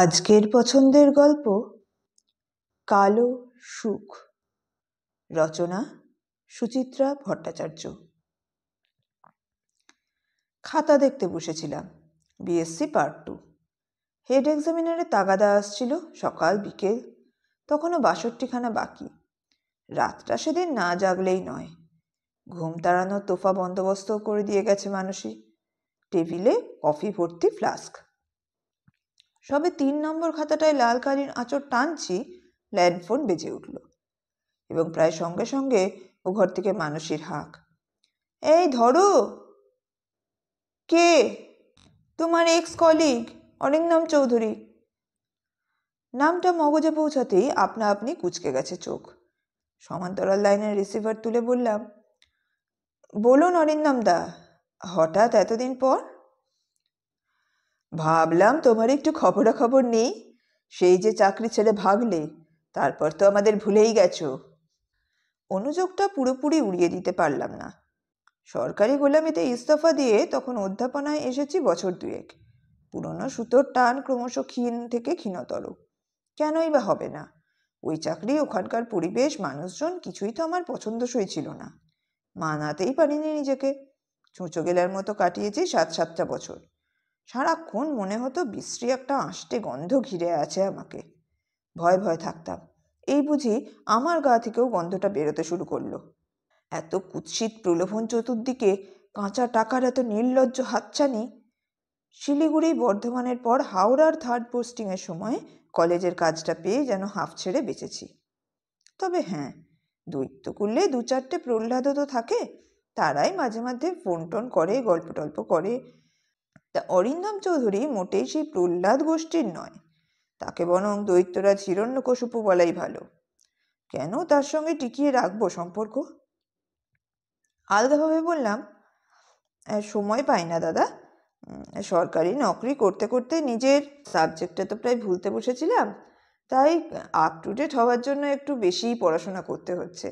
আজকের পছন্দের গল্প কালো সুখ রচনা সুচিত্রা ভট্টাচার্য খাতা দেখতে বসেছিলাম বিএসসি পার্ট টু হেড এক্সামিনারে তাগাদা আসছিল সকাল বিকেল তখনও বাষট্টিখানা বাকি রাতটা সেদিন না জাগলেই নয় ঘুম তাড়ানোর তোফা বন্দোবস্ত করে দিয়ে গেছে মানুষই টেবিলে কফি ভর্তি ফ্লাস্ক সবে তিন নম্বর খাতাটায় লাল কালির আঁচড় টানছি ল্যান্ডফোন বেজে উঠল এবং প্রায় সঙ্গে সঙ্গে ও ঘর থেকে মানসীর হাঁক এই ধরো কে তোমার এক্স কলিগ অরিন্দম চৌধুরী নামটা মগজে পৌঁছাতেই আপনা আপনি কুচকে গেছে চোখ সমান্তরাল লাইনের রিসিভার তুলে বললাম বলুন অরিন্দম দা হঠাৎ এতদিন পর ভাবলাম তোমার একটু খবরাখবর নেই সেই যে চাকরি ছেড়ে ভাগলে তারপর তো আমাদের ভুলেই গেছো অনুযোগটা পুরোপুরি উড়িয়ে দিতে পারলাম না সরকারি গোলামিতে ইস্তফা দিয়ে তখন অধ্যাপনায় এসেছি বছর দুয়েক পুরনো সুতোর টান ক্রমশ ক্ষীণ থেকে ক্ষীণতর কেনই বা হবে না ওই চাকরি ওখানকার পরিবেশ মানুষজন কিছুই তো আমার পছন্দসই ছিল না মানাতেই পারিনি নিজেকে চুঁচো গেলার মতো কাটিয়েছি সাত সাতটা বছর সারাক্ষণ মনে হতো বিশ্রী একটা আষ্টে গন্ধ ঘিরে আছে আমাকে ভয় ভয় থাকতাম এই বুঝি আমার গা থেকেও গন্ধটা বেরোতে শুরু করলো এত কুৎসিত প্রলোভন চতুর্দিকে কাঁচা টাকার এত নির্লজ্জ হাতছানি শিলিগুড়ি বর্ধমানের পর হাওড়ার থার্ড পোস্টিংয়ের সময় কলেজের কাজটা পেয়ে যেন হাফ ছেড়ে বেঁচেছি তবে হ্যাঁ দৈত্য করলে দু চারটে প্রহ্লাদও তো থাকে তারাই মাঝে মাঝে ফোন টোন করে গল্প টল্প করে তা অরিন্দম চৌধুরী মোটেই সেই প্রহ্লাদ গোষ্ঠীর নয় তাকে বরং দৈত্যরাজ হিরণ্যকশিপু বলাই ভালো কেন তার সঙ্গে টিকিয়ে রাখবো সম্পর্ক আলগাভাবে বললাম সময় পাই না দাদা সরকারি নকরি করতে করতে নিজের সাবজেক্টটা তো প্রায় ভুলতে বসেছিলাম তাই আপ টু ডেট হওয়ার জন্য একটু বেশিই পড়াশোনা করতে হচ্ছে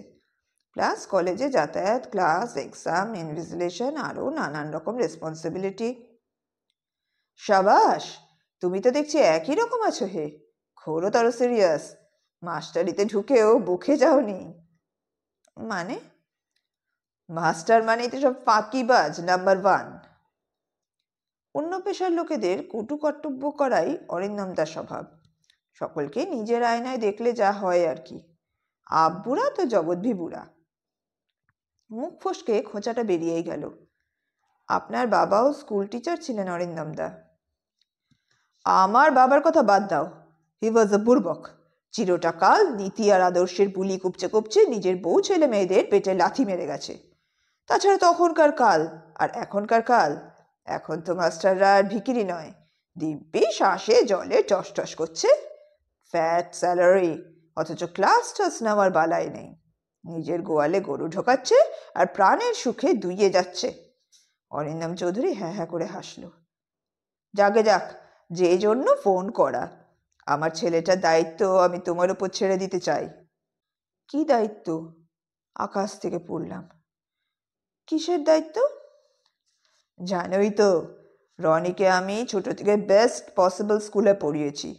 প্লাস কলেজে যাতায়াত ক্লাস এক্সাম ইনভিজিলেশন আরও নানান রকম রেসপন্সিবিলিটি সাবাস তুমি তো দেখছি একই রকম আছো হে ঘোরতর সিরিয়াস মাস্টারিতে ঢুকেও বুকে যাওনি মানে মাস্টার মানে তো সব ফাঁকিবাজ নাম্বার ওয়ান অন্য পেশার লোকেদের কটু কর্তব্য করাই অরিন্দম তার স্বভাব সকলকে নিজের আয়নায় দেখলে যা হয় আর কি আব্বুরা তো জগদ্ভিবুরা মুখ ফসকে খোঁচাটা বেরিয়েই গেল আপনার বাবাও স্কুল টিচার ছিলেন দা আমার বাবার কথা বাদ দাও হি ওয়াজ এ বুর্বক চিরটাকাল নীতি আর আদর্শের বুলি কুপচে কুপচে নিজের বউ ছেলে মেয়েদের পেটে লাথি মেরে গেছে তাছাড়া তখনকার কাল আর এখনকার কাল এখন তো মাস্টাররা আর ভিকিরি নয় দিব্যি শ্বাসে জলে টস করছে ফ্যাট স্যালারি অথচ ক্লাস টাস নেওয়ার বালাই নেই নিজের গোয়ালে গরু ঢোকাচ্ছে আর প্রাণের সুখে দুইয়ে যাচ্ছে অরিন্দম চৌধুরী হ্যাঁ হ্যাঁ করে হাসল যাকে যাক যে জন্য ফোন করা আমার ছেলেটার দায়িত্ব আমি তোমার ওপর ছেড়ে দিতে চাই কি দায়িত্ব আকাশ থেকে পড়লাম কিসের দায়িত্ব জানোই তো রনিকে আমি ছোট থেকে বেস্ট পসিবল স্কুলে পড়িয়েছি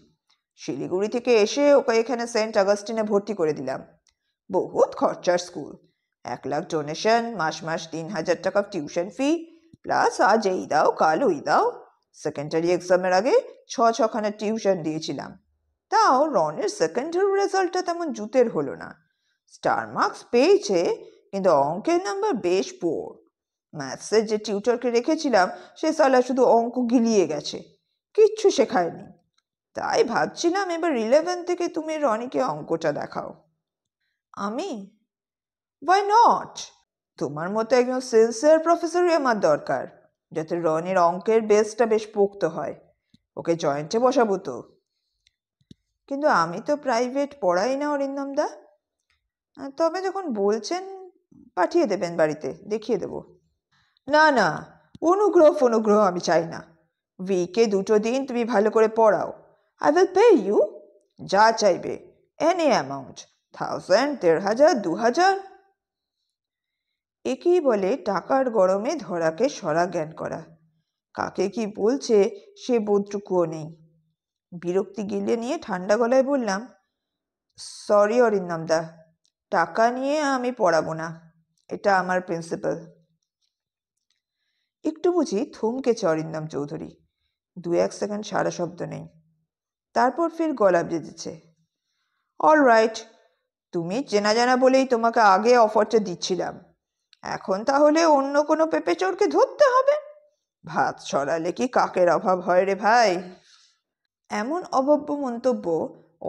শিলিগুড়ি থেকে এসে ওকে এখানে সেন্ট আগস্টিনে ভর্তি করে দিলাম বহুত খরচার স্কুল এক লাখ ডোনেশন মাস মাস তিন হাজার টাকা টিউশন ফি প্লাস আজ এই দাও কাল ওই দাও সেকেন্ডারি এক্সামের আগে ছ ছখানা টিউশন দিয়েছিলাম তাও রনের সেকেন্ডারি রেজাল্টটা তেমন জুতের হলো না স্টার মার্কস পেয়েছে কিন্তু অঙ্কের নাম্বার বেশ পোর ম্যাথসের যে টিউটরকে রেখেছিলাম সে সালা শুধু অঙ্ক গিলিয়ে গেছে কিচ্ছু শেখায়নি তাই ভাবছিলাম এবার ইলেভেন থেকে তুমি রনিকে অঙ্কটা দেখাও আমি ওয়াই নট তোমার মতো একজন সিনসিয়ার প্রফেসরই আমার দরকার যাতে রনির অঙ্কের বেসটা বেশ পোক্ত হয় ওকে জয়েন্টে বসাবো তো কিন্তু আমি তো প্রাইভেট পড়াই না অরিন্দমদা তবে যখন বলছেন পাঠিয়ে দেবেন বাড়িতে দেখিয়ে দেব না না অনুগ্রহ অনুগ্রহ আমি চাই না উইকে দুটো দিন তুমি ভালো করে পড়াও আই উইল পে ইউ যা চাইবে এনি অ্যামাউন্ট থাউজেন্ড দেড় হাজার দু হাজার একেই বলে টাকার গরমে ধরাকে সরা জ্ঞান করা কাকে কি বলছে সে বোধটুকুও নেই বিরক্তি গিলে নিয়ে ঠান্ডা গলায় বললাম সরি অরিন্দমদা টাকা নিয়ে আমি পড়াবো না এটা আমার প্রিন্সিপাল একটু বুঝি থমকেছে অরিন্দম চৌধুরী দু এক সেকেন্ড সারা শব্দ নেই তারপর ফের গলা বেজেছে অল রাইট তুমি চেনা জানা বলেই তোমাকে আগে অফারটা দিচ্ছিলাম এখন তাহলে অন্য কোনো পেঁপে চোরকে ধরতে হবে ভাত সরালে কি কাকের অভাব হয় রে ভাই এমন অভব্য মন্তব্য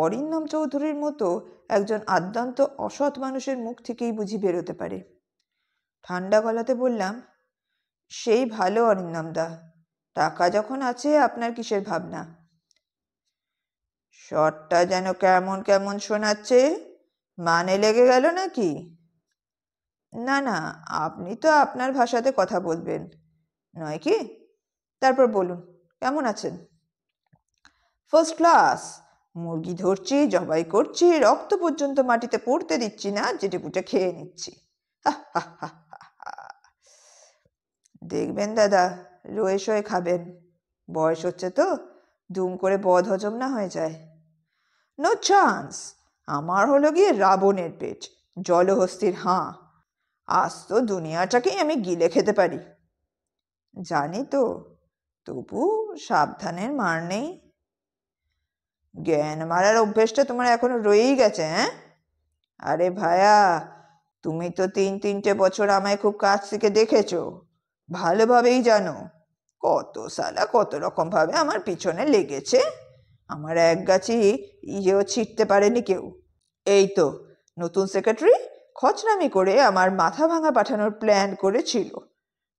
অরিন্দম চৌধুরীর মতো একজন আদ্যান্ত অসৎ মানুষের মুখ থেকেই বুঝি বেরোতে পারে ঠান্ডা গলাতে বললাম সেই ভালো অরিন্দমদা টাকা যখন আছে আপনার কিসের ভাবনা শটটা যেন কেমন কেমন শোনাচ্ছে মানে লেগে গেল নাকি না না আপনি তো আপনার ভাষাতে কথা বলবেন নয় কি তারপর বলুন কেমন আছেন ফার্স্ট ক্লাস মুরগি ধরছি জবাই করছি রক্ত পর্যন্ত মাটিতে পড়তে দিচ্ছি না যেটি পুটে খেয়ে নিচ্ছি দেখবেন দাদা রয়ে শয়ে খাবেন বয়স হচ্ছে তো দুম করে বদ হজম না হয়ে যায় নো চান্স আমার হলো গিয়ে রাবণের পেট জলহস্তির হাঁ আজ তো দুনিয়াটাকেই আমি গিলে খেতে পারি জানি তো তবু সাবধানের মার নেই জ্ঞান মারার অভ্যেসটা তোমার এখনো রয়েই গেছে হ্যাঁ আরে ভায়া তুমি তো তিন তিনটে বছর আমায় খুব কাছ থেকে দেখেছো ভালোভাবেই জানো কত সালা কত রকমভাবে আমার পিছনে লেগেছে আমার এক গাছি ইয়েও ছিটতে পারেনি কেউ এই তো নতুন সেক্রেটারি খচনামি করে আমার মাথা ভাঙা পাঠানোর প্ল্যান করেছিল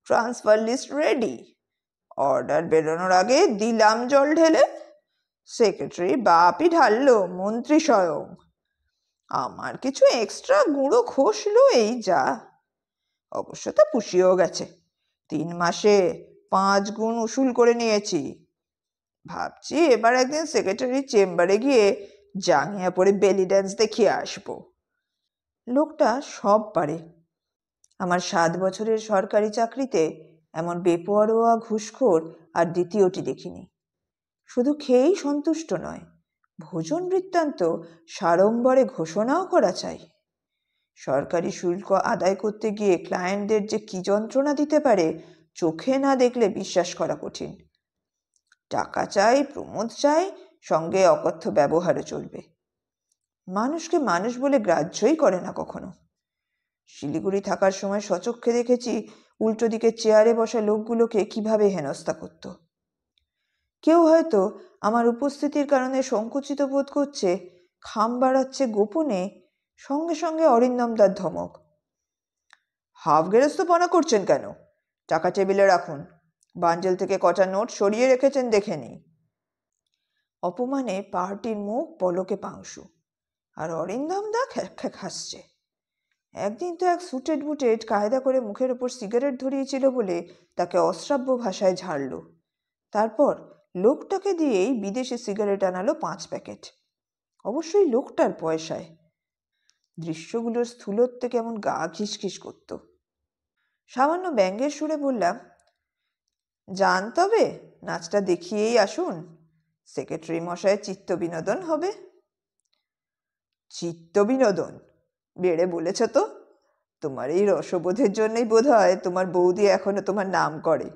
ট্রান্সফার লিস্ট রেডি অর্ডার বেরোনোর আগে দিলাম জল ঢেলে সেক্রেটারি বাপি ঢাললো মন্ত্রী স্বয়ং আমার কিছু এক্সট্রা গুঁড়ো খসলো এই যা অবশ্য তা পুষিয়েও গেছে তিন মাসে পাঁচ গুণ উসুল করে নিয়েছি ভাবছি এবার একদিন সেক্রেটারি চেম্বারে গিয়ে জাঙিয়া পরে বেলি ড্যান্স দেখিয়ে আসবো লোকটা সব পারে আমার সাত বছরের সরকারি চাকরিতে এমন বেপরোয়া ঘুষখোর আর দ্বিতীয়টি দেখিনি শুধু খেয়েই সন্তুষ্ট নয় ভোজন বৃত্তান্ত সাড়ম্বরে ঘোষণাও করা চাই সরকারি শুল্ক আদায় করতে গিয়ে ক্লায়েন্টদের যে কী যন্ত্রণা দিতে পারে চোখে না দেখলে বিশ্বাস করা কঠিন টাকা চাই প্রমোদ চাই সঙ্গে অকথ্য ব্যবহারও চলবে মানুষকে মানুষ বলে গ্রাহ্যই করে না কখনো শিলিগুড়ি থাকার সময় সচক্ষে দেখেছি উল্টো দিকে চেয়ারে বসা লোকগুলোকে কিভাবে হেনস্থা করত কেউ হয়তো আমার উপস্থিতির কারণে সংকুচিত বোধ করছে খাম বাড়াচ্ছে গোপনে সঙ্গে সঙ্গে অরিন্দমদার ধমক হাফ পনা করছেন কেন টাকা টেবিলে রাখুন বাঞ্জেল থেকে কটা নোট সরিয়ে রেখেছেন দেখে নেই অপমানে পার্টির মুখ পলকে পাংশু আর অরিন্দম দা খ্যাক খ্যাক হাসছে একদিন তো এক সুটেড বুটেড কায়দা করে মুখের ওপর সিগারেট ধরিয়েছিল বলে তাকে অশ্রাব্য ভাষায় ঝাড়ল তারপর লোকটাকে দিয়েই বিদেশে সিগারেট আনালো পাঁচ প্যাকেট অবশ্যই লোকটার পয়সায় দৃশ্যগুলোর স্থূলত্ব কেমন গা খিসখিস করত সামান্য ব্যঙ্গের সুরে বললাম জান তবে নাচটা দেখিয়েই আসুন সেক্রেটারি মশায়ের চিত্ত বিনোদন হবে চিত্ত বিনোদন বেড়ে বলেছ তো তোমার এই রসবোধের জন্যই বোধ হয় তোমার বৌদি এখনও তোমার নাম করে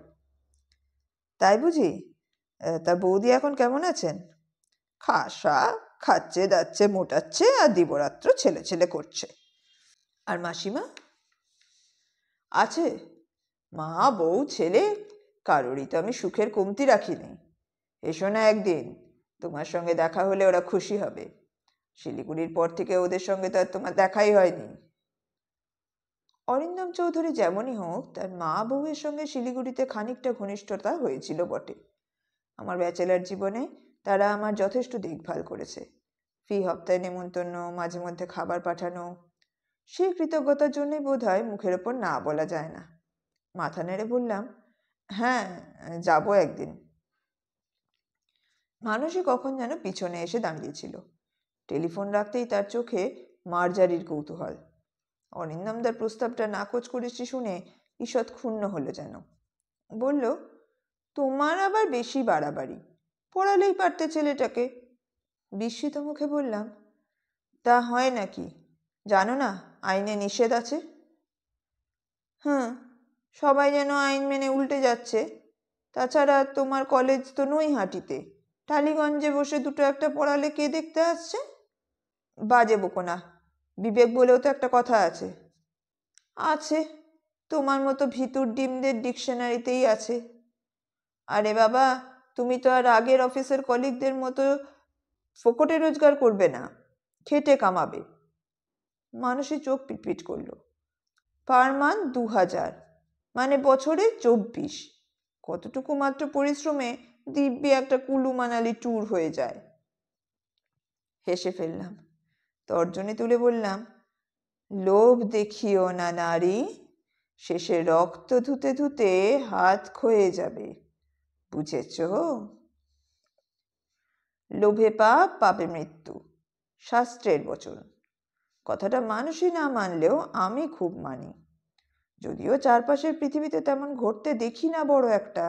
তাই বুঝি তা বৌদি এখন কেমন আছেন খাসা খাচ্ছে দাচ্ছে মোটাচ্ছে আর দিবরাত্র ছেলে ছেলে করছে আর মাসিমা আছে মা বউ ছেলে কারোরই তো আমি সুখের কমতি রাখিনি এসো না একদিন তোমার সঙ্গে দেখা হলে ওরা খুশি হবে শিলিগুড়ির পর থেকে ওদের সঙ্গে তো আর তোমার দেখাই হয়নি অরিন্দম চৌধুরী যেমনই হোক তার মা বউয়ের সঙ্গে শিলিগুড়িতে খানিকটা ঘনিষ্ঠতা হয়েছিল বটে আমার ব্যাচেলার জীবনে তারা আমার যথেষ্ট দেখভাল করেছে ফি হপ্তায় নেমন্তন্ন মাঝে মধ্যে খাবার পাঠানো সেই কৃতজ্ঞতার জন্যই বোধ হয় মুখের ওপর না বলা যায় না মাথা নেড়ে বললাম হ্যাঁ যাব একদিন মানুষই কখন যেন পিছনে এসে দাঁড়িয়েছিল টেলিফোন রাখতেই তার চোখে মার্জারির কৌতূহল অরিন্দমদার প্রস্তাবটা নাকচ করেছি শুনে ঈষৎ ক্ষুণ্ণ হলো যেন বলল তোমার আবার বেশি বাড়াবাড়ি পড়ালেই পারতে ছেলেটাকে বিস্মিত মুখে বললাম তা হয় নাকি জানো না আইনে নিষেধ আছে হ্যাঁ সবাই যেন আইন মেনে উল্টে যাচ্ছে তাছাড়া তোমার কলেজ তো নই হাঁটিতে টালিগঞ্জে বসে দুটো একটা পড়ালে কে দেখতে আসছে বাজে বকো না বিবেক বলেও তো একটা কথা আছে আছে তোমার মতো ভিতুর ডিমদের ডিকশনারিতেই আছে আরে বাবা তুমি তো আর আগের অফিসের কলিগদের মতো ফোকটে রোজগার করবে না খেটে কামাবে মানুষই চোখ পিটপিট করলো পার মান দু হাজার মানে বছরে চব্বিশ কতটুকু মাত্র পরিশ্রমে দিব্যি একটা কুলু মানালি ট্যুর হয়ে যায় হেসে ফেললাম তর্জনী তুলে বললাম লোভ দেখিও না নারী শেষে রক্ত ধুতে ধুতে হাত ক্ষয়ে যাবে বুঝেছ লোভে পাপ পাপে মৃত্যু শাস্ত্রের বচন কথাটা মানুষই না মানলেও আমি খুব মানি যদিও চারপাশের পৃথিবীতে তেমন ঘটতে দেখি না বড় একটা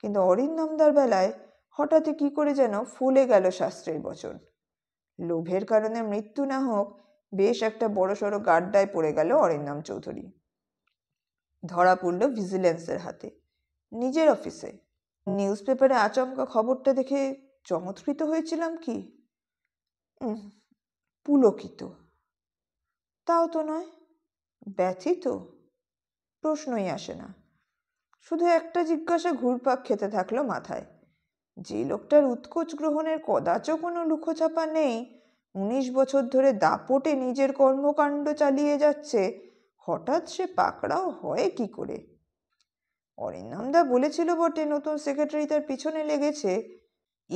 কিন্তু অরিন্দমদার বেলায় হঠাৎই কি করে যেন ফুলে গেল শাস্ত্রের বচন লোভের কারণে মৃত্যু না হোক বেশ একটা বড়সড় গাড্ডায় পড়ে গেল অরিন্দম চৌধুরী ধরা পড়ল ভিজিলেন্সের হাতে নিজের অফিসে নিউজ পেপারে আচমকা খবরটা দেখে চমৎকৃত হয়েছিলাম কি পুলকিত তাও তো নয় ব্যথিত প্রশ্নই আসে না শুধু একটা জিজ্ঞাসা ঘুরপাক খেতে থাকলো মাথায় যে লোকটার উৎকোচ গ্রহণের কদাচ কোনো লুকোছাপা নেই উনিশ বছর ধরে দাপটে নিজের কর্মকাণ্ড চালিয়ে যাচ্ছে হঠাৎ সে পাকড়াও হয় কি করে অরিন্দামদা বলেছিল বটে নতুন সেক্রেটারি তার পিছনে লেগেছে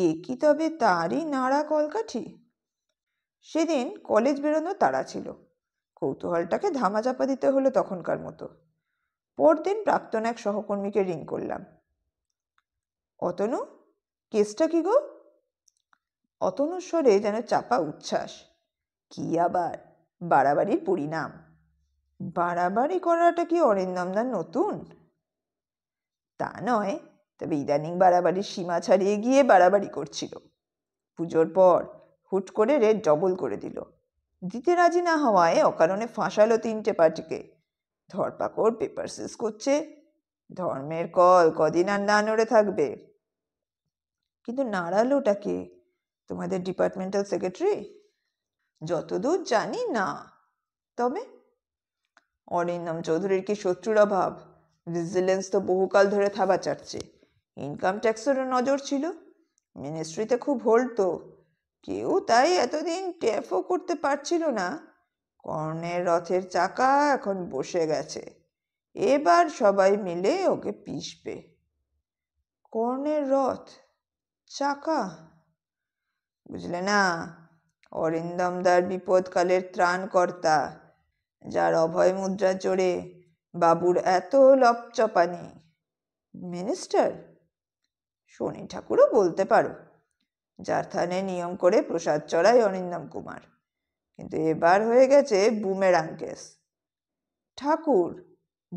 এ কি তবে তারই নাড়া কলকাঠি সেদিন কলেজ বেরোনো তাড়া ছিল কৌতূহলটাকে ধামাচাপা দিতে হলো তখনকার মতো পরদিন প্রাক্তন এক সহকর্মীকে রিং করলাম অতনু কেসটা কি গো অতনুস্বরে যেন চাপা উচ্ছ্বাস কি আবার বাড়াবাড়ির পরিণাম বাড়াবাড়ি করাটা কি অরিন্দমদার নতুন তা নয় তবে ইদানিং বাড়াবাড়ির সীমা ছাড়িয়ে গিয়ে বাড়াবাড়ি করছিল পুজোর পর হুট করে রেড ডবল করে দিল দিতে রাজি না হওয়ায় অকারণে ফাঁসালো তিনটে পার্টিকে ধরপাকড় পেপার শেষ করছে ধর্মের কল কদিন আর না নড়ে থাকবে কিন্তু নাড়ালোটা কে তোমাদের ডিপার্টমেন্টাল সেক্রেটারি যতদূর জানি না তবে অরিন্দম চৌধুরীর কি শত্রুর অভাব ভিজিলেন্স তো বহুকাল ধরে থাবা চাটছে ইনকাম ট্যাক্সেরও নজর ছিল মিনিস্ট্রিতে খুব হলতো কেউ তাই এতদিন ট্যাফও করতে পারছিল না কর্ণের রথের চাকা এখন বসে গেছে এবার সবাই মিলে ওকে পিষবে কর্ণের রথ চাকা বুঝলে না অরিন্দমদার বিপদকালের ত্রাণকর্তা যার অভয় মুদ্রা চড়ে বাবুর এত লপচপানি মিনিস্টার শনি ঠাকুরও বলতে পারো যার থানে নিয়ম করে প্রসাদ চড়ায় অরিন্দম কুমার কিন্তু এবার হয়ে গেছে বুমেরাং কেস ঠাকুর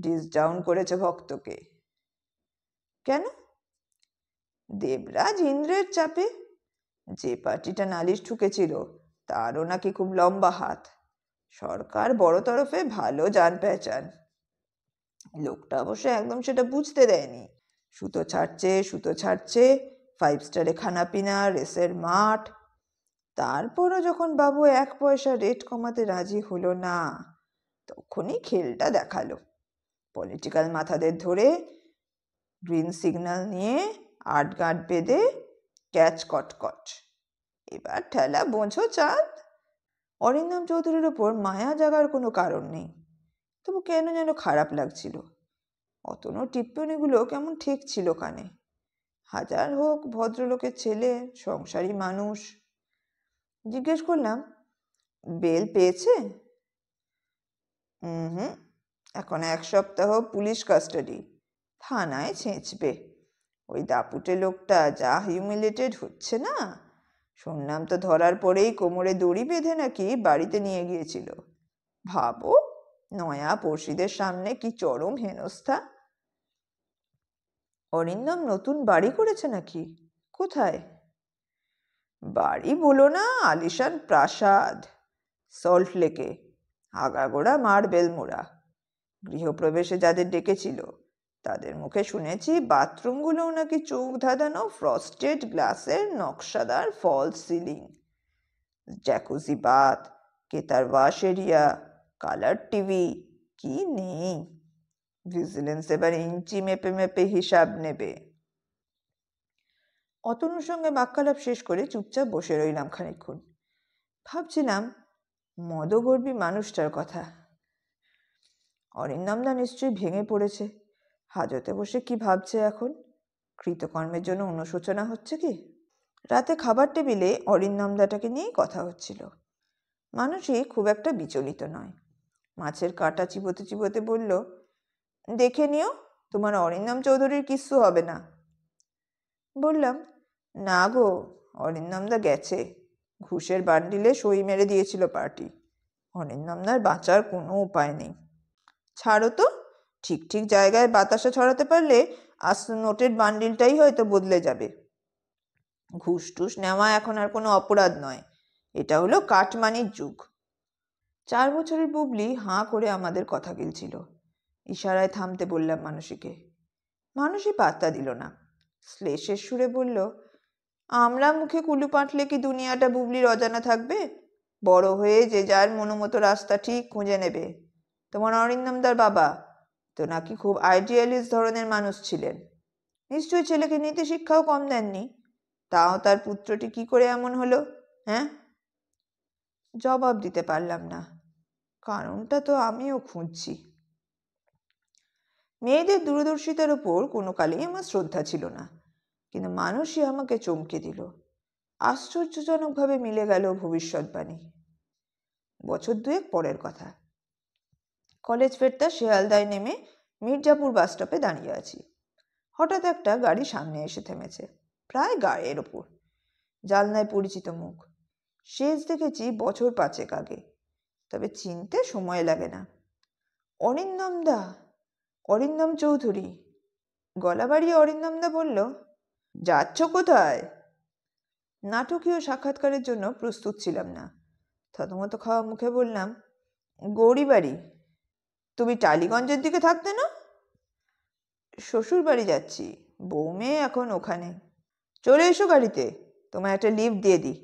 ডিস ডাউন করেছে ভক্তকে কেন দেবরাজ ইন্দ্রের চাপে যে পার্টিটা নালিশ ঠুকেছিল তারও নাকি খুব লম্বা হাত সরকার বড় তরফে ভালো যান পেঁচান লোকটা অবশ্য একদম সেটা বুঝতে দেয়নি সুতো ছাড়ছে সুতো ছাড়ছে ফাইভ স্টারে খানাপিনা রেসের মাঠ তারপরও যখন বাবু এক পয়সা রেট কমাতে রাজি হলো না তখনই খেলটা দেখালো পলিটিক্যাল মাথাদের ধরে গ্রিন সিগন্যাল নিয়ে আট গাঁট বেঁধে ক্যাচ কটকট এবার ঠেলা বোঝো চাঁদ অরিন্দম চৌধুরীর ওপর মায়া জাগার কোনো কারণ নেই তবু কেন যেন খারাপ লাগছিল অতনো টিপ্পনিগুলো কেমন ঠিক ছিল কানে হাজার হোক ভদ্রলোকের ছেলে সংসারী মানুষ জিজ্ঞেস করলাম বেল পেয়েছে হুম এখন এক সপ্তাহ পুলিশ কাস্টাডি থানায় ছেঁচবে ওই দাপুটে লোকটা যা হিউমিলেটেড হচ্ছে না শুনলাম তো ধরার পরেই কোমরে দড়ি বেঁধে নাকি বাড়িতে নিয়ে গিয়েছিল ভাবো নয়া পড়শিদের সামনে কি চরম হেনস্থা অরিন্দম নতুন বাড়ি করেছে নাকি কোথায় বাড়ি বলো না আলিশান প্রাসাদ সল্ট লেকে আগাগোড়া মার্বেল মোড়া গৃহপ্রবেশে যাদের ডেকেছিল তাদের মুখে শুনেছি বাথরুমগুলোও নাকি চোখ ধাঁধানো ফ্রস্টেড গ্লাসের নকশাদার ফল সিলিং জ্যাকুজি বাথ কেতার ওয়াশ এরিয়া কালার টিভি কি নেই ভিজিলেন্স এবার ইঞ্চি মেপে মেপে হিসাব নেবে অতনুর সঙ্গে বাক্যালাপ শেষ করে চুপচাপ বসে রইলাম খানিক্ষণ ভাবছিলাম মদগর্বী মানুষটার কথা অরিন্দমদা নিশ্চয়ই ভেঙে পড়েছে হাজতে বসে কি ভাবছে এখন কৃতকর্মের জন্য অনুশোচনা হচ্ছে কি রাতে খাবার টেবিলে অরিন্দমদাটাকে নিয়েই কথা হচ্ছিল মানুষই খুব একটা বিচলিত নয় মাছের কাঁটা চিবোতে চিবোতে বলল দেখে নিও তোমার অরিন্দম চৌধুরীর কিচ্ছু হবে না বললাম না গো অরিন্দমদা গেছে ঘুষের বান্ডিলে সই মেরে দিয়েছিল পার্টি অরিন্দমদার বাঁচার কোনো উপায় নেই ছাড়ো তো ঠিক ঠিক জায়গায় বাতাসে ছড়াতে পারলে আস নোটের বান্ডিলটাই হয়তো বদলে যাবে ঘুষ টুস নেওয়া এখন আর কোনো অপরাধ নয় এটা হলো কাটমানির যুগ চার বছরের বুবলি হাঁ করে আমাদের কথা গিলছিল ইশারায় থামতে বললাম মানসীকে মানুষই পাত্তা দিল না শ্লেষের সুরে বলল আমরা মুখে কুলু পাঁটলে কি দুনিয়াটা বুবলির অজানা থাকবে বড় হয়ে যে যার মনোমতো রাস্তা ঠিক খুঁজে নেবে তোমার অরিন্দমদার বাবা তো নাকি খুব আইডিয়ালিস্ট ধরনের মানুষ ছিলেন নিশ্চয়ই ছেলেকে নীতি শিক্ষাও কম দেননি তাও তার পুত্রটি কি করে এমন হলো হ্যাঁ জবাব দিতে পারলাম না কারণটা তো আমিও খুঁজছি মেয়েদের দূরদর্শিতার ওপর কোনো কালেই আমার শ্রদ্ধা ছিল না কিন্তু মানুষই আমাকে চমকে দিল আশ্চর্যজনকভাবে মিলে গেল ভবিষ্যৎবাণী বছর দুয়েক পরের কথা কলেজ ফেরতা শেয়ালদায় নেমে মির্জাপুর বাস স্টপে দাঁড়িয়ে আছি হঠাৎ একটা গাড়ি সামনে এসে থেমেছে প্রায় গায়ের ওপর জালনায় পরিচিত মুখ শেষ দেখেছি বছর পাঁচেক আগে তবে চিনতে সময় লাগে না অরিন্দম দা অরিন্দম চৌধুরী গলা বাড়িয়ে অরিন্দম দা বলল যাচ্ছ কোথায় নাটকীয় সাক্ষাৎকারের জন্য প্রস্তুত ছিলাম না থতমত খাওয়া মুখে বললাম গৌরীবাড়ি তুমি টালিগঞ্জের দিকে থাকতে না শ্বশুর বাড়ি যাচ্ছি বউ মেয়ে এখন ওখানে চলে এসো গাড়িতে তোমায় একটা লিফট দিয়ে দিই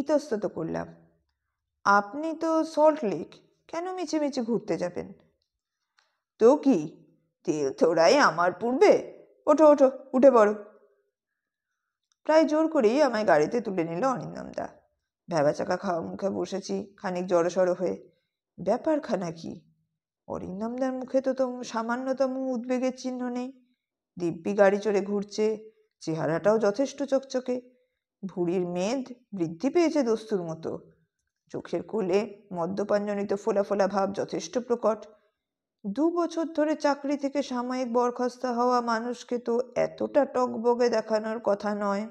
ইতস্তত করলাম আপনি তো সল্ট লেক কেন মিছে মিছে ঘুরতে যাবেন তো কি তেল থোড়াই আমার পূর্বে ওঠো ওঠো উঠে পড়ো প্রায় জোর করেই আমায় গাড়িতে তুলে নিল অনিন্দমদা ভেবা চাকা খাওয়া মুখে বসেছি খানিক সড়ো হয়ে ব্যাপারখানা কি অরিন্দমদার মুখে তো সামান্যতম উদ্বেগের চিহ্ন নেই দিব্যি গাড়ি চড়ে ঘুরছে চেহারাটাও যথেষ্ট চকচকে ভুড়ির মেদ বৃদ্ধি পেয়েছে দস্তুর মতো চোখের কোলে মদ্যপাঞ্জনিত ফোলা ফোলা ভাব যথেষ্ট প্রকট দু বছর ধরে চাকরি থেকে সাময়িক বরখাস্ত হওয়া মানুষকে তো এতটা টকবগে দেখানোর কথা নয়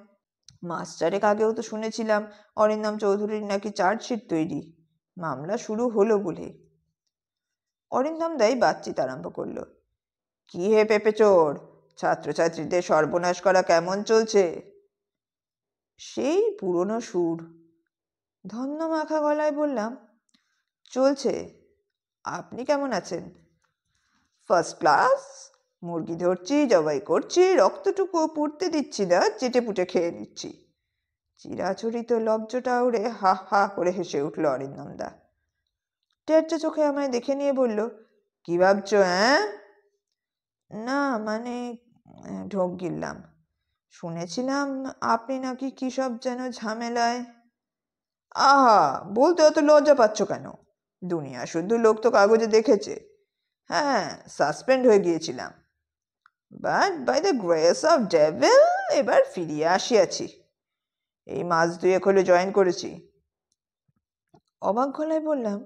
মাস্টারে আগেও তো শুনেছিলাম অরিন্দম চৌধুরীর নাকি চার্জশিট তৈরি মামলা শুরু হলো বলে অরিন্দম দাই বাতচিত আরম্ভ করল কি হে পেপে চোর ছাত্রছাত্রীদের সর্বনাশ করা কেমন চলছে সেই পুরনো সুর ধন্য মাখা গলায় বললাম চলছে আপনি কেমন আছেন ফার্স্ট ক্লাস মুরগি ধরছি জবাই করছি রক্তটুকু পুড়তে দিচ্ছি না চেটে পুটে খেয়ে নিচ্ছি চিরাচরিত লব্জটা উড়ে হা হা করে হেসে উঠল অরিন্দমদা টেরটে চোখে আমায় দেখে নিয়ে বলল কি ভাবছো হ্যাঁ না মানে ঢোক গিললাম শুনেছিলাম আপনি নাকি কী সব যেন ঝামেলায় আহা বলতে অত লজ্জা পাচ্ছ কেন দুনিয়া শুদ্ধ লোক তো কাগজে দেখেছে হ্যাঁ সাসপেন্ড হয়ে গিয়েছিলাম but by the grace of devil এবার ফিরিয়ে আসিয়াছি এই মাস দুয়েক হলে জয়েন করেছি অবাক গলায় বললাম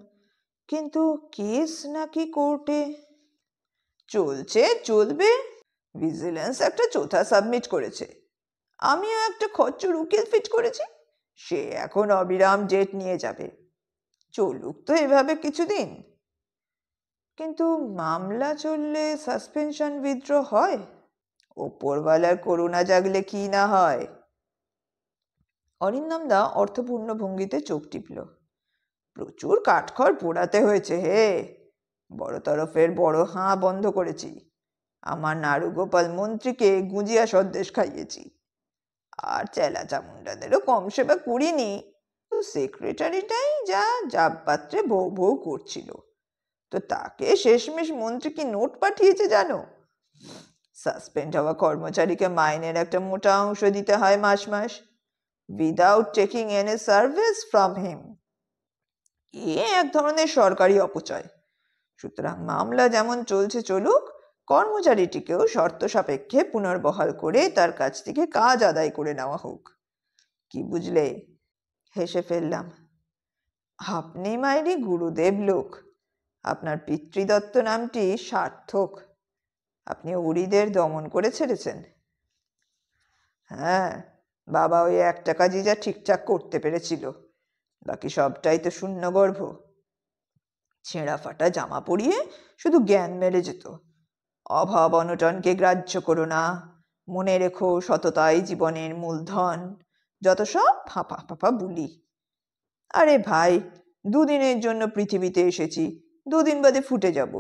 কিন্তু কেস নাকি কোর্টে চলছে চলবে ভিজিলেন্স একটা চোথা সাবমিট করেছে আমিও একটা খচ্চর উকিল ফিট করেছি সে এখন অবিরাম ডেট নিয়ে যাবে চলুক তো এভাবে কিছুদিন কিন্তু মামলা চললে সাসপেনশন বিদ্রোহ হয় ওপরওয়ালার করুণা জাগলে কি না হয় অরিন্দম দা অর্থপূর্ণ ভঙ্গিতে চোখ টিপল প্রচুর কাঠখড় পোড়াতে হয়েছে হে বড় তরফের বড় হাঁ বন্ধ করেছি আমার নাড়ুগোপাল মন্ত্রীকে গুঁজিয়া সন্দেশ খাইয়েছি আর চেলা চামুন্ডাদেরও কম সেবা করিনি তো সেক্রেটারিটাই যা পাত্রে বউ বউ করছিল তো তাকে শেষমেশ মন্ত্রী কি নোট পাঠিয়েছে জানো সাসপেন্ড হওয়া কর্মচারীকে মাইনের একটা মোটা অংশ দিতে হয় মাস মাস without taking a service from him এ এক ধরনের সরকারি অপচয় সুতরাং মামলা যেমন চলছে চলুক কর্মচারীটিকেও শর্ত সাপেক্ষে পুনর্বহাল করে তার কাছ থেকে কাজ আদায় করে নেওয়া হোক কি বুঝলে হেসে ফেললাম আপনি মায়েরই গুরুদেব লোক আপনার পিতৃদত্ত নামটি সার্থক আপনি উড়িদের দমন করে ছেড়েছেন হ্যাঁ বাবা ওই একটা কাজই যা ঠিকঠাক করতে পেরেছিল বাকি সবটাই তো শূন্য গর্ভ ছেঁড়া ফাটা জামা পরিয়ে শুধু জ্ঞান মেরে যেত অভাব অনটনকে গ্রাহ্য করো না মনে রেখো সততাই জীবনের মূলধন যত সব ফাঁপা ফাঁপা বুলি আরে ভাই দুদিনের জন্য পৃথিবীতে এসেছি দুদিন বাদে ফুটে যাব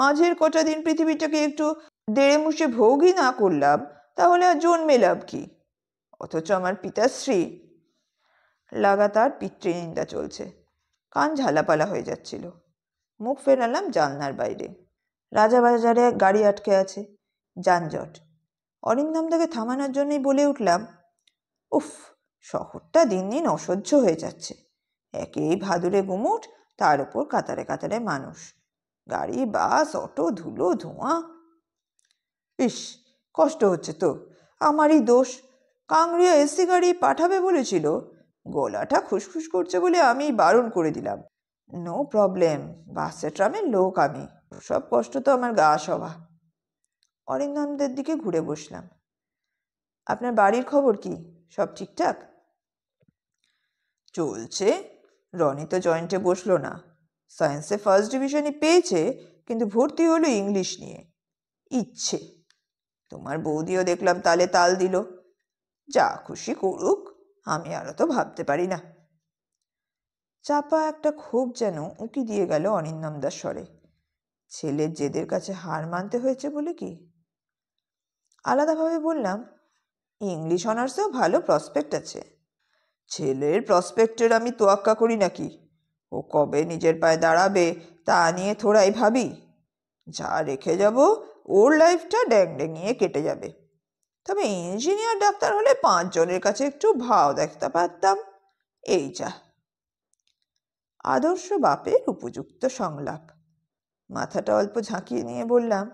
মাঝের কটা দিন পৃথিবীটাকে একটু দেড়ে মুষে ভোগই না করলাম তাহলে আর জন্মে লাভ কি অথচ আমার পিতাশ্রী লাগাতার পিতৃনিন্দা চলছে কান ঝালাপালা হয়ে যাচ্ছিল মুখ ফেরালাম জানলার বাইরে রাজাবাজারে গাড়ি আটকে আছে যানজট অরিন্দমদাকে থামানোর জন্যই বলে উঠলাম উফ শহরটা দিন দিন অসহ্য হয়ে যাচ্ছে একেই ভাদুরে গুমুট তার উপর কাতারে কাতারে মানুষ গাড়ি বাস অটো ধুলো ধোঁয়া ইস কষ্ট হচ্ছে তো আমারই দোষ কাংড়িয়া এসি গাড়ি পাঠাবে বলেছিল গলাটা খুসখুস করছে বলে আমি বারণ করে দিলাম নো প্রবলেম বাসে ট্রামের লোক আমি সব কষ্ট তো আমার গা সভা অরিন্দমদের দিকে ঘুরে বসলাম আপনার বাড়ির খবর কি সব ঠিকঠাক চলছে রনি তো জয়েন্টে বসলো না সায়েন্সে ফার্স্ট ডিভিশনই পেয়েছে কিন্তু ভর্তি হলো ইংলিশ নিয়ে ইচ্ছে তোমার বৌদিও দেখলাম তালে তাল দিল যা খুশি করুক আমি আরও তো ভাবতে পারি না চাপা একটা ক্ষোভ যেন উঁকি দিয়ে গেল অনিন্দম দাস স্বরে ছেলের জেদের কাছে হার মানতে হয়েছে বলে কি আলাদাভাবে বললাম ইংলিশ অনার্সেও ভালো প্রসপেক্ট আছে ছেলের প্রসপেক্টের আমি তোয়াক্কা করি নাকি ও কবে নিজের পায়ে দাঁড়াবে তা নিয়ে থোড়াই ভাবি যা রেখে যাব ওর লাইফটা ড্যাং ডেঙিয়ে কেটে যাবে তবে ইঞ্জিনিয়ার ডাক্তার হলে পাঁচজনের কাছে একটু ভাও দেখতে পারতাম এই যা আদর্শ বাপের উপযুক্ত সংলাপ মাথাটা অল্প ঝাঁকিয়ে নিয়ে বললাম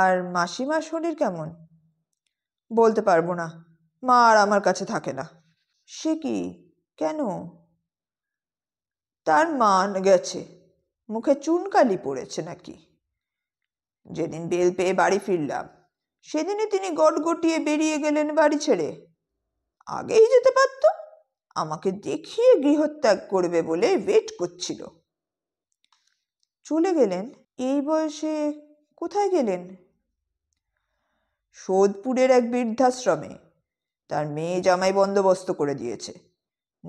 আর মাসিমার শরীর কেমন বলতে পারবো না মা আর আমার কাছে থাকে না সে কি কেন তার মান গেছে মুখে চুনকালি পড়েছে নাকি যেদিন বেল পেয়ে বাড়ি ফিরলাম সেদিনে তিনি গটগটিয়ে বেরিয়ে গেলেন বাড়ি ছেড়ে আগেই যেতে পারত আমাকে দেখিয়ে গৃহত্যাগ করবে বলে ওয়েট করছিল চলে গেলেন এই বয়সে কোথায় গেলেন সোদপুরের এক বৃদ্ধাশ্রমে তার মেয়ে জামাই বন্দোবস্ত করে দিয়েছে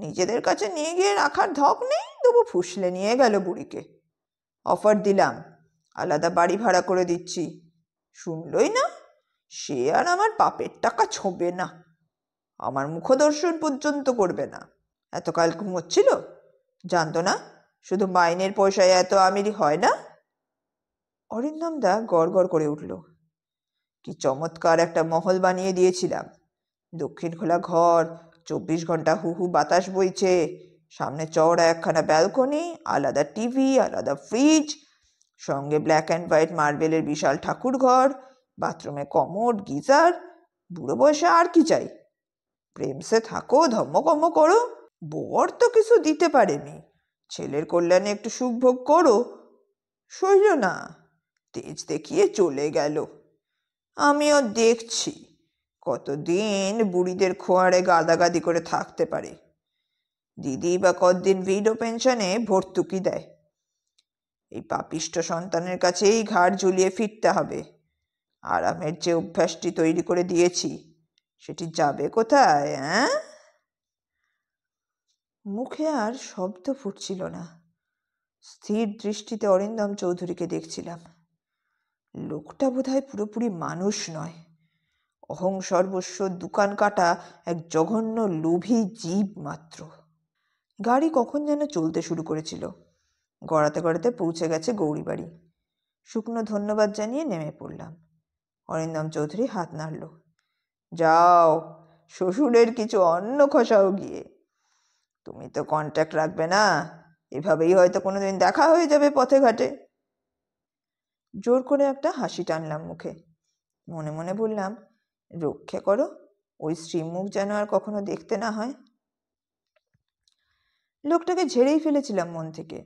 নিজেদের কাছে নিয়ে গিয়ে রাখার ধক নেই তবু ফুসলে নিয়ে গেল বুড়িকে অফার দিলাম আলাদা বাড়ি ভাড়া করে দিচ্ছি শুনলই না সে আর আমার পাপের টাকা ছোঁবে না আমার মুখদর্শন পর্যন্ত করবে না এতকাল ঘুমোচ্ছিল জানতো না শুধু মাইনের পয়সায় এত আমিরি হয় না অরিন্দমদা গড়গড় করে উঠল কি চমৎকার একটা মহল বানিয়ে দিয়েছিলাম দক্ষিণ খোলা ঘর চব্বিশ ঘন্টা হুহু বাতাস বইছে সামনে চওড়া একখানা ব্যালকনি আলাদা টিভি আলাদা ফ্রিজ সঙ্গে ব্ল্যাক অ্যান্ড হোয়াইট মার্বেলের বিশাল ঠাকুর ঘর বাথরুমে কমোড গিজার বুড়ো বয়সে আর কি চাই প্রেমসে থাকো ধর্মকর্ম করো বর তো কিছু দিতে পারেনি ছেলের কল্যাণে একটু সুখভোগ করো সইল না তেজ দেখিয়ে চলে গেল আমিও দেখছি কতদিন বুড়িদের খোয়ারে গাদাগাদি করে থাকতে পারে দিদি বা কতদিন ভিডো পেনশনে ভর্তুকি দেয় এই পাপিষ্ট সন্তানের কাছেই ঘাড় ঝুলিয়ে ফিরতে হবে আরামের যে অভ্যাসটি তৈরি করে দিয়েছি সেটি যাবে কোথায় হ্যাঁ মুখে আর শব্দ ফুটছিল না স্থির দৃষ্টিতে অরিন্দম চৌধুরীকে দেখছিলাম লোকটা বোধহয় পুরোপুরি মানুষ নয় অহং সর্বস্ব দোকান কাটা এক জঘন্য লোভী জীব মাত্র গাড়ি কখন যেন চলতে শুরু করেছিল গড়াতে গড়াতে পৌঁছে গেছে গৌরীবাড়ি শুকনো ধন্যবাদ জানিয়ে নেমে পড়লাম অরিন্দম চৌধুরী হাত নাড়ল যাও শ্বশুরের কিছু অন্ন খসাও গিয়ে তুমি তো কন্ট্যাক্ট রাখবে না এভাবেই হয়তো কোনোদিন দেখা হয়ে যাবে পথে ঘাটে জোর করে একটা হাসি টানলাম মুখে মনে মনে বললাম রক্ষে করো ওই শ্রীমুখ যেন আর কখনো দেখতে না হয় লোকটাকে ঝেড়েই ফেলেছিলাম মন থেকে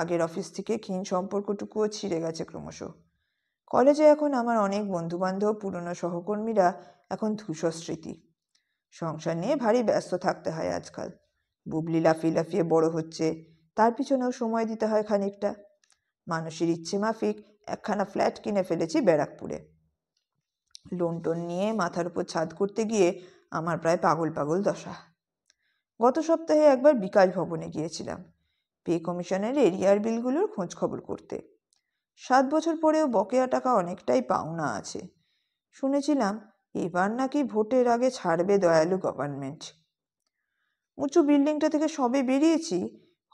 আগের অফিস থেকে ক্ষীণ সম্পর্কটুকুও ছিঁড়ে গেছে ক্রমশ কলেজে এখন আমার অনেক বন্ধুবান্ধব পুরনো সহকর্মীরা এখন ধূসর স্মৃতি সংসার নিয়ে ভারী ব্যস্ত থাকতে হয় আজকাল বুবলি লাফিয়ে লাফিয়ে বড় হচ্ছে তার পিছনেও সময় দিতে হয় খানিকটা মানুষের ইচ্ছে মাফিক একখানা ফ্ল্যাট কিনে ফেলেছি ব্যারাকপুরে লোন টোন নিয়ে মাথার উপর ছাদ করতে গিয়ে আমার প্রায় পাগল পাগল দশা গত সপ্তাহে একবার বিকাশ ভবনে গিয়েছিলাম পে কমিশনের এরিয়ার বিলগুলোর খোঁজ খবর করতে সাত বছর পরেও বকেয়া টাকা অনেকটাই পাওনা আছে শুনেছিলাম এবার নাকি ভোটের আগে ছাড়বে দয়ালু গভর্নমেন্ট উঁচু বিল্ডিংটা থেকে সবে বেরিয়েছি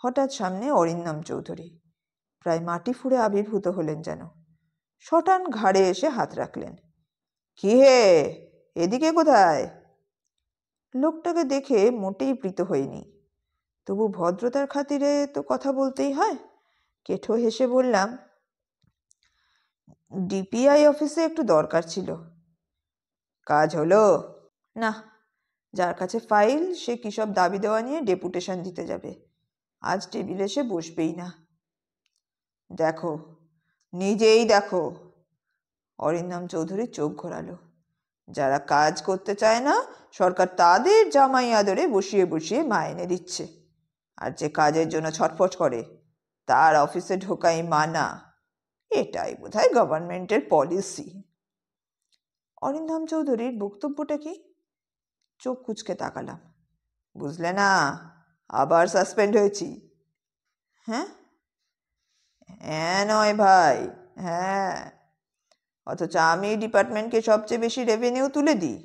হঠাৎ সামনে অরিন্দম চৌধুরী প্রায় মাটি ফুঁড়ে আবির্ভূত হলেন যেন শটান ঘাড়ে এসে হাত রাখলেন কি হে এদিকে কোথায় লোকটাকে দেখে মোটেই প্রীত হইনি তবু ভদ্রতার খাতিরে তো কথা বলতেই হয় কেঠো হেসে বললাম ডিপিআই অফিসে একটু দরকার ছিল কাজ হলো না যার কাছে ফাইল সে কী সব দাবি দেওয়া নিয়ে ডেপুটেশন দিতে যাবে আজ টেবিলে সে বসবেই না দেখো নিজেই দেখো অরিন্দম চৌধুরী চোখ ঘোরালো যারা কাজ করতে চায় না সরকার তাদের জামাই আদরে বসিয়ে বসিয়ে মায়নে দিচ্ছে আর যে কাজের জন্য ছটফট করে তার অফিসে ঢোকাই মানা এটাই বোধহয় গভর্নমেন্টের পলিসি অরিন্দম চৌধুরীর বক্তব্যটা কি চোখ কুচকে তাকালাম বুঝলে না আবার সাসপেন্ড হয়েছি হ্যাঁ হ্যাঁ নয় ভাই হ্যাঁ অথচ আমি ডিপার্টমেন্টকে সবচেয়ে বেশি রেভিনিউ তুলে দিই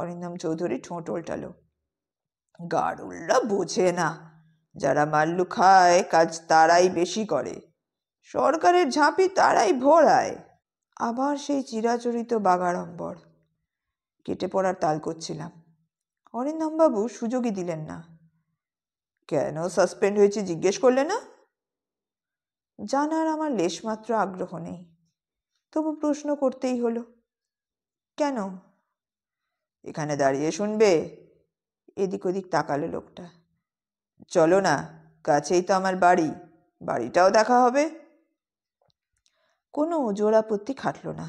অরিন্দম চৌধুরী ঠোঁট ওল্টালো গারুল্লা বোঝে না যারা মাল্লু খায় কাজ তারাই বেশি করে সরকারের ঝাঁপি তারাই ভরায় আবার সেই চিরাচরিত বাগাড়ম্বর কেটে পড়ার তাল করছিলাম অরিন্দমবাবু সুযোগই দিলেন না কেন সাসপেন্ড হয়েছে জিজ্ঞেস করলে না জানার আমার লেশমাত্র আগ্রহ নেই তবু প্রশ্ন করতেই হলো কেন এখানে দাঁড়িয়ে শুনবে এদিক ওদিক তাকালো লোকটা চলো না কাছেই তো আমার বাড়ি বাড়িটাও দেখা হবে কোনো আপত্তি খাটল না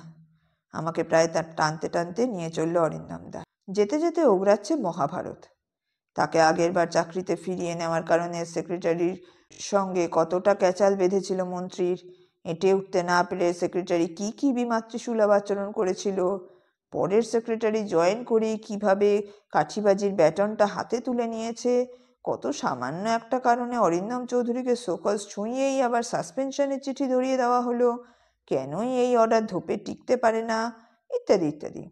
আমাকে প্রায় তার টানতে টানতে নিয়ে চলল অরিন্দমদা যেতে যেতে ওগড়াচ্ছে মহাভারত তাকে আগেরবার চাকরিতে ফিরিয়ে নেওয়ার কারণে সেক্রেটারির সঙ্গে কতটা ক্যাচাল বেঁধেছিল মন্ত্রীর এঁটে উঠতে না পেরে সেক্রেটারি কি কি বিমাতৃসুলভ আচরণ করেছিল পরের সেক্রেটারি জয়েন করে কিভাবে কাঠিবাজির ব্যাটনটা হাতে তুলে নিয়েছে কত সামান্য একটা কারণে অরিন্দম চৌধুরীকে সোকস ছুঁয়েই আবার সাসপেনশনের চিঠি ধরিয়ে দেওয়া হলো কেনই এই অর্ডার ধূপে টিকতে পারে না ইত্যাদি ইত্যাদি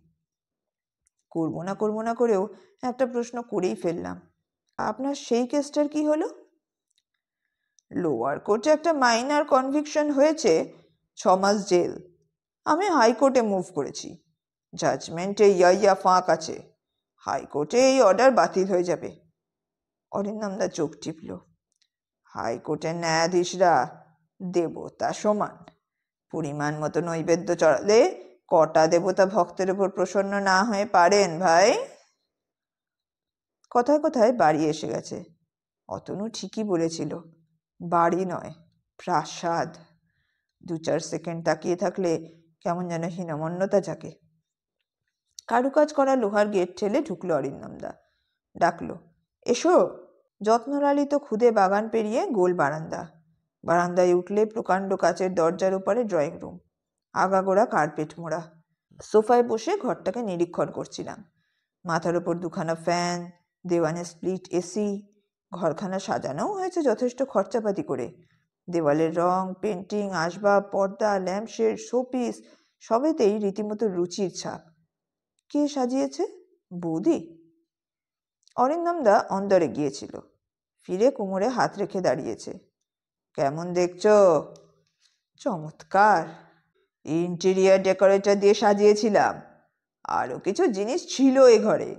করবো না করবো না করেও একটা প্রশ্ন করেই ফেললাম আপনার সেই কেসটার কি হলো লোয়ার কোর্টে একটা মাইনার কনভিকশন হয়েছে ছ মাস জেল আমি হাইকোর্টে মুভ করেছি জাজমেন্টে ইয়া ফাঁক আছে হাইকোর্টে এই অর্ডার বাতিল হয়ে যাবে অরিন্দমদা চোখ টিপল হাইকোর্টের ন্যায়াধীশরা দেবতা সমান পরিমাণ মতো নৈবেদ্য চড়ালে কটা দেবতা ভক্তের উপর প্রসন্ন না হয়ে পারেন ভাই কথায় কথায় বাড়ি এসে গেছে অতনু ঠিকই বলেছিল বাড়ি নয় প্রাসাদ দু চার সেকেন্ড তাকিয়ে থাকলে কেমন যেন হীনমন্যতা জাগে কারুকাজ করা লোহার গেট ঠেলে ঢুকলো অরিন্দমদা ডাকলো এসো যত্নলালিত খুদে বাগান পেরিয়ে গোল বারান্দা বারান্দায় উঠলে প্রকাণ্ড কাচের দরজার ওপারে ড্রয়িং রুম আগাগোড়া কার্পেট মোড়া সোফায় বসে ঘরটাকে নিরীক্ষণ করছিলাম মাথার ওপর দুখানা ফ্যান দেওয়ানে স্প্লিট এসি ঘরখানা সাজানোও হয়েছে যথেষ্ট খরচাপাতি করে দেওয়ালের রং পেন্টিং আসবাব পর্দা ল্যাম্পশেড শোপিস সবেতেই রীতিমতো রুচির ছাপ কে সাজিয়েছে বৌদি অরিন্দমদা অন্দরে গিয়েছিল ফিরে কোমরে হাত রেখে দাঁড়িয়েছে কেমন দেখছো চমৎকার ইন্টেরিয়ার ডেকোরেটর দিয়ে সাজিয়েছিলাম আরও কিছু জিনিস ছিল এ ঘরে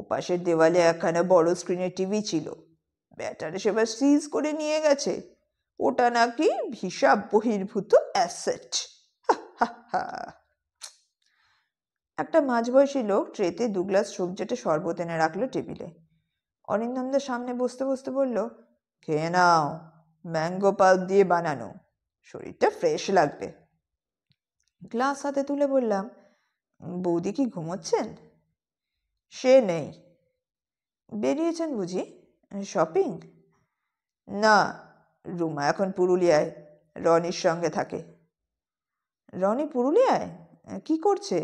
ওপাশের দেওয়ালে একখানা বড় স্ক্রিনের টিভি ছিল ব্যাটারে সেবার সিজ করে নিয়ে গেছে ওটা নাকি হিসাব বহির্ভূত অ্যাসেট একটা মাঝবয়সী লোক ট্রেতে দু গ্লাস সবজিটা শরবত এনে রাখলো টেবিলে অরিন্দমদের সামনে বসতে বসতে বলল খেয়ে নাও ম্যাঙ্গো পাল্প দিয়ে বানানো শরীরটা ফ্রেশ লাগবে গ্লাস হাতে তুলে বললাম বৌদি কি ঘুমোচ্ছেন সে নেই বেরিয়েছেন বুঝি শপিং না রুমা এখন পুরুলিয়ায় রনির সঙ্গে থাকে রনি পুরুলিয়ায় কি করছে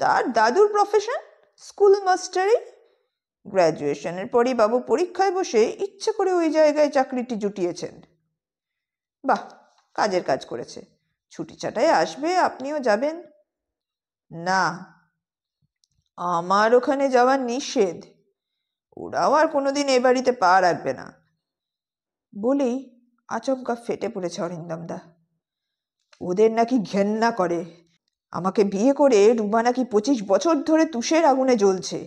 তার দাদুর প্রফেশন স্কুল মাস্টারই গ্র্যাজুয়েশনের পরই বাবু পরীক্ষায় বসে ইচ্ছে করে ওই জায়গায় চাকরিটি জুটিয়েছেন বাহ কাজের কাজ করেছে ছুটি ছাটায় আসবে আপনিও যাবেন না আমার ওখানে যাওয়া নিষেধ ওরাও আর কোনোদিন এ বাড়িতে পা রাখবে না বলেই আচমকা ফেটে পড়েছে অরিন্দমদা ওদের নাকি ঘেন্না করে আমাকে বিয়ে করে রুমা নাকি পঁচিশ বছর ধরে তুষের আগুনে জ্বলছে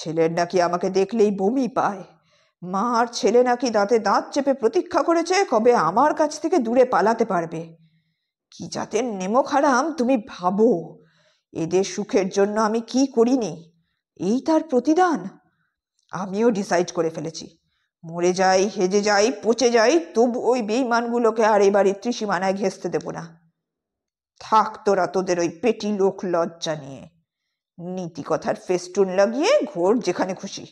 ছেলের নাকি আমাকে দেখলেই বমি পায় মা আর ছেলে নাকি দাঁতে দাঁত চেপে প্রতীক্ষা করেছে কবে আমার কাছ থেকে দূরে পালাতে পারবে কি জাতের নেমো খারাম তুমি ভাবো এদের সুখের জন্য আমি কি করিনি এই তার প্রতিদান আমিও ডিসাইড করে ফেলেছি মরে যাই হেজে যাই পচে যাই তবু ওই বেইমানগুলোকে আর এবারে ত্রিসীমানায় ঘেসতে দেব না থাক তোরা তোদের ওই পেটি লোক লজ্জা নিয়ে নীতি কথার ফেস্টুন লাগিয়ে ঘোর যেখানে খুশি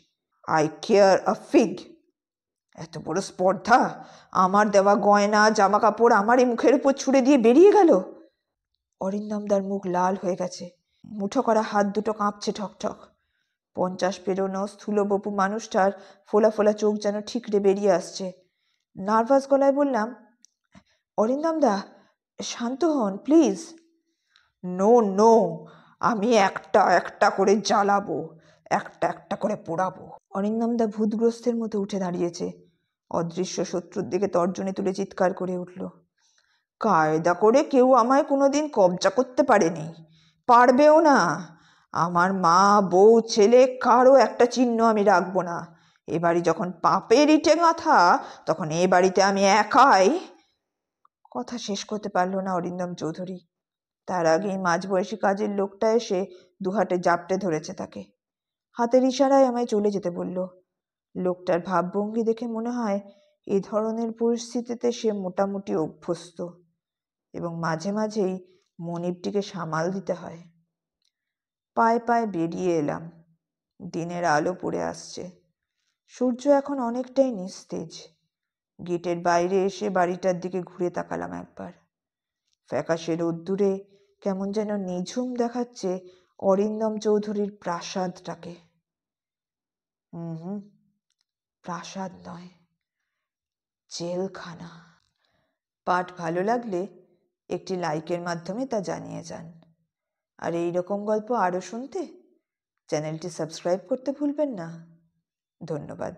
আই কেয়ার আ ফিগ এত বড় স্পর্ধা আমার দেওয়া গয়না জামা কাপড় আমার এই মুখের উপর ছুড়ে দিয়ে বেরিয়ে গেল অরিন্দমদার মুখ লাল হয়ে গেছে মুঠো করা হাত দুটো কাঁপছে ঠকঠক পঞ্চাশ পেরোনো স্থূল বপু মানুষটার ফোলা ফোলা চোখ যেন ঠিকরে বেরিয়ে আসছে নার্ভাস গলায় বললাম অরিন্দমদা শান্ত হন প্লিজ নো নো আমি একটা একটা করে জ্বালাবো একটা একটা করে পোড়াবো অরিন্দমদা ভূতগ্রস্তের মতো উঠে দাঁড়িয়েছে অদৃশ্য শত্রুর দিকে তর্জনে তুলে চিৎকার করে উঠল কায়দা করে কেউ আমায় কোনোদিন কবজা করতে পারেনি পারবেও না আমার মা বউ ছেলে কারও একটা চিহ্ন আমি রাখবো না এ বাড়ি যখন পাপের ইটে গাঁথা তখন এ বাড়িতে আমি একাই কথা শেষ করতে পারল না অরিন্দম চৌধুরী তার আগেই মাঝবয়সী কাজের লোকটা এসে দুহাটে জাপটে ধরেছে তাকে হাতের ইশারায় আমায় চলে যেতে বলল লোকটার ভাবভঙ্গি দেখে মনে হয় এ ধরনের পরিস্থিতিতে সে মোটামুটি অভ্যস্ত এবং মাঝে মাঝেই মনিবটিকে সামাল দিতে হয় পায়ে পায়ে বেরিয়ে এলাম দিনের আলো পড়ে আসছে সূর্য এখন অনেকটাই নিস্তেজ গেটের বাইরে এসে বাড়িটার দিকে ঘুরে তাকালাম একবার ফ্যাকাশে রোদ্দুরে কেমন যেন নিঝুম দেখাচ্ছে অরিন্দম চৌধুরীর প্রাসাদটাকে হুম প্রাসাদ নয় জেলখানা পাঠ ভালো লাগলে একটি লাইকের মাধ্যমে তা জানিয়ে যান আর এই রকম গল্প আরও শুনতে চ্যানেলটি সাবস্ক্রাইব করতে ভুলবেন না ধন্যবাদ